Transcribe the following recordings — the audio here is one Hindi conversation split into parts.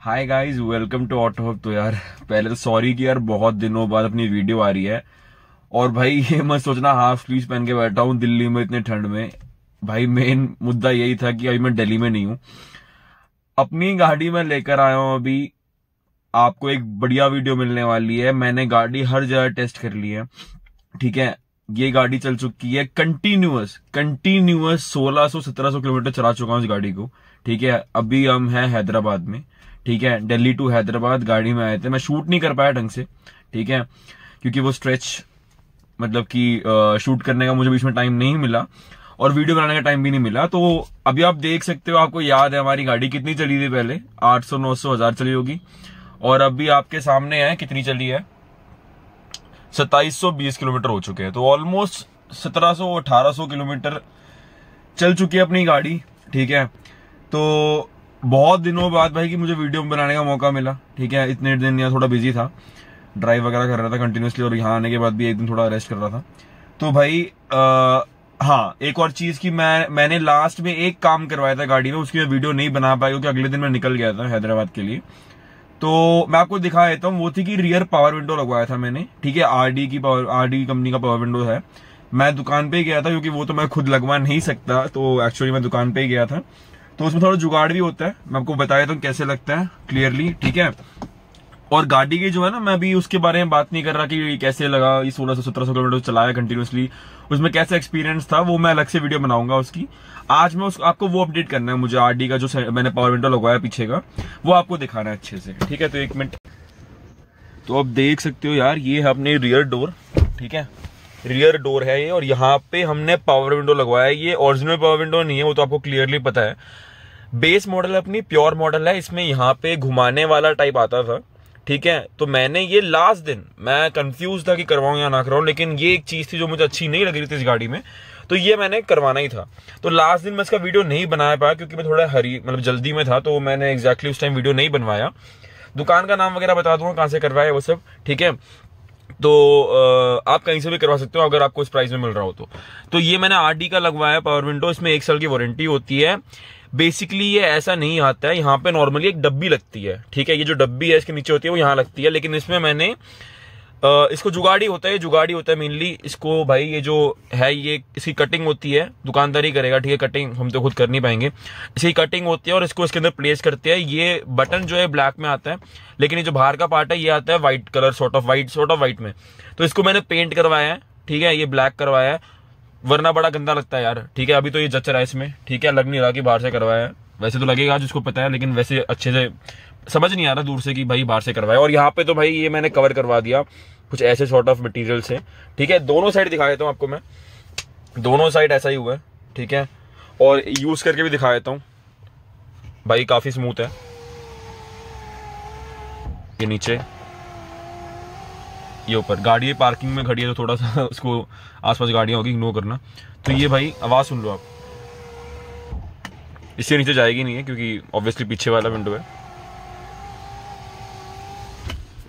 hi guys welcome to Auto Hub तो यार पहले तो सॉरी कि यार बहुत दिनों बाद अपनी वीडियो आ रही है और भाई ये मैं सोचना हाफ स्लीव पहन के बैठा हूँ दिल्ली में इतने ठंड में भाई मेन मुद्दा यही था कि अभी मैं दिल्ली में नहीं हूँ अपनी गाड़ी में लेकर आया हूँ अभी आपको एक बढ़िया वीडियो मिलने वाली है मैंने गाड़ी हर जगह टेस्ट कर ली है ठीक है ये गाड़ी चल चुकी है कंटिन्यूस कंटिन्यूस सत्रह सो किलोमीटर चला चुका हूँ इस गाड़ी को ठीक है अभी हम है हैदराबाद में ठीक है दिल्ली टू हैदराबाद गाड़ी में आए थे मैं शूट नहीं कर पाया ढंग से ठीक है क्योंकि वो स्ट्रेच मतलब कि शूट करने का मुझे बीच में टाइम नहीं मिला और वीडियो बनाने का टाइम भी नहीं मिला तो अभी आप देख सकते हो आपको याद है हमारी गाड़ी कितनी चली थी पहले 800 900 हजार चली होगी और अभी आपके सामने है कितनी चली है 2720 किलोमीटर हो चुके हैं तो ऑलमोस्ट 1700 1800 किलोमीटर चल चुकी है अपनी गाड़ी ठीक है तो बहुत दिनों बाद भाई कि मुझे वीडियो बनाने का मौका मिला ठीक है इतने दिन यहाँ थोड़ा बिजी था ड्राइव वगैरह कर रहा था कंटिन्यूसली और यहाँ आने के बाद भी एक दिन थोड़ा रेस्ट कर रहा था तो भाई आ, हाँ एक और चीज़ की मैं मैंने लास्ट में एक काम करवाया था गाड़ी में उसकी मैं वीडियो नहीं बना पाया क्योंकि अगले दिन मैं निकल गया था हैदराबाद के लिए तो मैं आपको दिखा देता हूँ वो थी कि रियर पावर विंडो लगवाया था मैंने ठीक है आर की पावर आर कंपनी का पावर विंडो है मैं दुकान पे गया था क्योंकि वो तो मैं खुद लगवा नहीं सकता तो एक्चुअली मैं दुकान पे ही गया था तो उसमें थोड़ा जुगाड़ भी होता है मैं आपको बता देता हूँ तो कैसे लगता है क्लियरली ठीक है और गाड़ी की जो है ना मैं अभी उसके बारे में बात नहीं कर रहा कि कैसे लगा ये सोलह सौ सत्रह सौ किलोमीटर तो चलाया कंटिन्यूसली उसमें कैसा एक्सपीरियंस था वो मैं अलग से वीडियो बनाऊंगा उसकी आज मैं उस आपको वो अपडेट करना है मुझे आरडी का जो मैंने पावर विंडो लगवाया पीछे का वो आपको दिखाना है अच्छे से ठीक है तो एक मिनट तो आप देख सकते हो यार ये है अपने रियर डोर ठीक है रियर डोर है ये और यहाँ पे हमने पावर विंडो लगवाया है ये ओरिजिनल पावर विंडो नहीं है वो तो आपको क्लियरली पता है बेस मॉडल अपनी प्योर मॉडल है इसमें यहाँ पे घुमाने वाला टाइप आता था ठीक है तो मैंने ये लास्ट दिन मैं कंफ्यूज था कि करवाऊँ या ना करवाऊं लेकिन ये एक चीज़ थी जो मुझे अच्छी नहीं लग रही थी इस गाड़ी में तो ये मैंने करवाना ही था तो लास्ट दिन मैं इसका वीडियो नहीं बना पाया क्योंकि मैं थोड़ा हरी मतलब जल्दी में था तो मैंने एग्जैक्टली exactly उस टाइम वीडियो नहीं बनवाया दुकान का नाम वगैरह बता दूंगा कहाँ से करवाया वो सब ठीक है तो आप कहीं से भी करवा सकते हो अगर आपको इस प्राइस में मिल रहा हो तो तो ये मैंने आर का लगवाया है पावर विंडो इसमें एक साल की वारंटी होती है बेसिकली ये ऐसा नहीं आता है यहाँ पे नॉर्मली एक डब्बी लगती है ठीक है ये जो डब्बी है इसके नीचे होती है वो यहाँ लगती है लेकिन इसमें मैंने इसको जुगाड़ी होता है जुगाड़ी होता है मेनली इसको भाई ये जो है ये इसकी कटिंग होती है दुकानदार ही करेगा ठीक है कटिंग हम तो खुद कर नहीं पाएंगे इसकी कटिंग होती है और इसको इसके अंदर प्लेस करते हैं ये बटन जो है ब्लैक में आता है लेकिन ये जो बाहर का पार्ट है ये आता है white colour sort of white sort of white में तो इसको मैंने पेंट करवाया है ठीक है ये ब्लैक करवाया है वरना बड़ा गंदा लगता है यार ठीक है अभी तो ये जच रहा है इसमें ठीक है लग नहीं रहा कि बाहर से करवाया है वैसे तो लगेगा जिसको पता है लेकिन वैसे अच्छे से समझ नहीं आ रहा दूर से कि भाई बाहर से करवाया और यहाँ पे तो भाई ये मैंने कवर करवा दिया कुछ ऐसे शॉर्ट ऑफ मटेरियल से ठीक है दोनों साइड दिखा देता हूँ आपको मैं दोनों साइड ऐसा ही हुआ है ठीक है और यूज़ करके भी दिखा देता हूँ भाई काफ़ी स्मूथ है ये नीचे ये ऊपर गाड़ी पार्किंग में खड़ी है तो थोड़ा सा उसको आसपास गाड़ियाँ होगी इग्नोर करना तो ये भाई आवाज़ सुन लो आप इससे नीचे जाएगी नहीं है क्योंकि ऑब्वियसली पीछे वाला विंडो है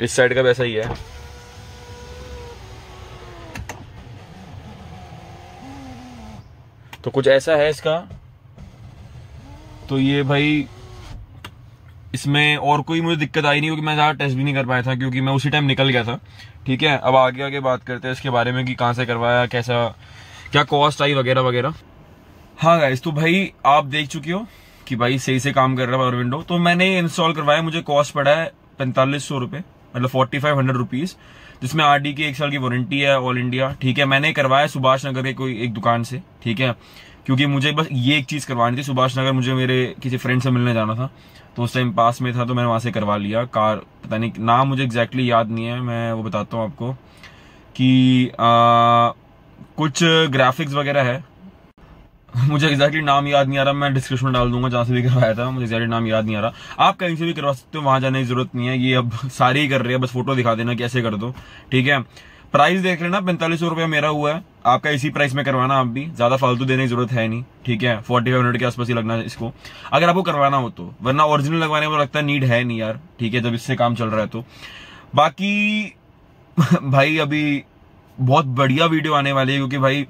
इस साइड का वैसा ही है तो कुछ ऐसा है इसका तो ये भाई इसमें और कोई मुझे दिक्कत आई नहीं क्योंकि मैं ज़्यादा टेस्ट भी नहीं कर पाया था क्योंकि मैं उसी टाइम निकल गया था ठीक है अब आगे आगे बात करते हैं इसके बारे में कि कहाँ से करवाया कैसा क्या कॉस्ट आई वगैरह वगैरह हाँ गाइस तो भाई आप देख चुके हो कि भाई सही से काम कर रहा है पावर विंडो तो मैंने इंस्टॉल करवाया मुझे कॉस्ट पड़ा है पैंतालीस सौ रुपये मतलब फोर्टी फाइव हंड्रेड रुपीज जिसमें आर डी की एक साल की वारंटी है ऑल इंडिया ठीक है मैंने करवाया सुभाष नगर के कोई एक दुकान से ठीक है क्योंकि मुझे बस ये एक चीज़ करवानी थी सुभाष नगर मुझे मेरे किसी फ्रेंड से मिलने जाना था तो उस टाइम पास में था तो मैंने वहां से करवा लिया कार पता नहीं नाम मुझे एग्जैक्टली याद नहीं है मैं वो बताता हूँ आपको कि आ, कुछ ग्राफिक्स वगैरह है मुझे एग्जैक्टली नाम याद नहीं आ रहा मैं डिस्क्रिप्शन में डाल दूंगा जहाँ से भी करवाया था मुझे एग्जैक्टली नाम याद नहीं आ रहा आप कहीं से भी करवा सकते हो वहाँ जाने की जरूरत नहीं है ये अब सारे ही कर रहे हैं बस फोटो दिखा देना कैसे कर दो ठीक है प्राइस देख लेना पैंतालीस सौ रुपया मेरा हुआ है आपका इसी प्राइस में करवाना आप भी ज्यादा फालतू देने की जरूरत है नहीं ठीक है फोर्टी फाइव मिनट के आसपास ही लगना है इसको अगर आपको करवाना हो तो वरना ओरिजिनल लगवाने को लगता है नीड है नहीं यार ठीक है जब इससे काम चल रहा है तो बाकी भाई अभी बहुत बढ़िया वीडियो आने वाली है क्योंकि भाई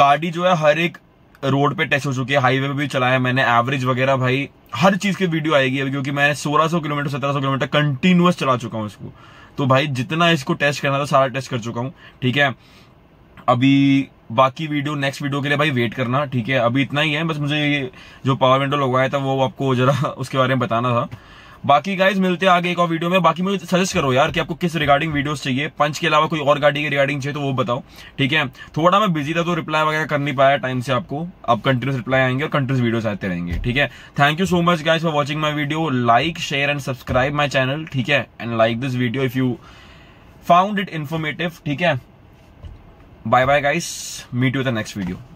गाड़ी जो है हर एक रोड पे टच हो चुकी है हाईवे पे भी चलाया मैंने एवरेज वगैरह भाई हर चीज की वीडियो आएगी अभी क्योंकि मैं 1600 किलोमीटर 1700 किलोमीटर कंटिन्यूस चला चुका हूँ इसको तो भाई जितना इसको टेस्ट करना था सारा टेस्ट कर चुका हूँ ठीक है अभी बाकी वीडियो नेक्स्ट वीडियो के लिए भाई वेट करना ठीक है अभी इतना ही है बस मुझे जो पावर विंडो लगवाया था वो आपको जरा उसके बारे में बताना था बाकी गाइज मिलते हैं आगे एक और वीडियो में बाकी मुझे सजेस्ट करो यार कि आपको किस रिगार्डिंग वीडियोस चाहिए पंच के अलावा कोई और गाड़ी की रिगार्डिंग चाहिए तो वो बताओ ठीक है थोड़ा मैं बिजी था तो रिप्लाई वगैरह कर नहीं पाया टाइम से आपको अब कंटिन्यूस रिप्लाई आएंगे और कंटिन्यूस वीडियोस आते रहेंगे ठीक है thank you so much guys for watching my video like share and subscribe my channel ठीक है and like this video if you found it informative ठीक है bye bye guys meet you the next video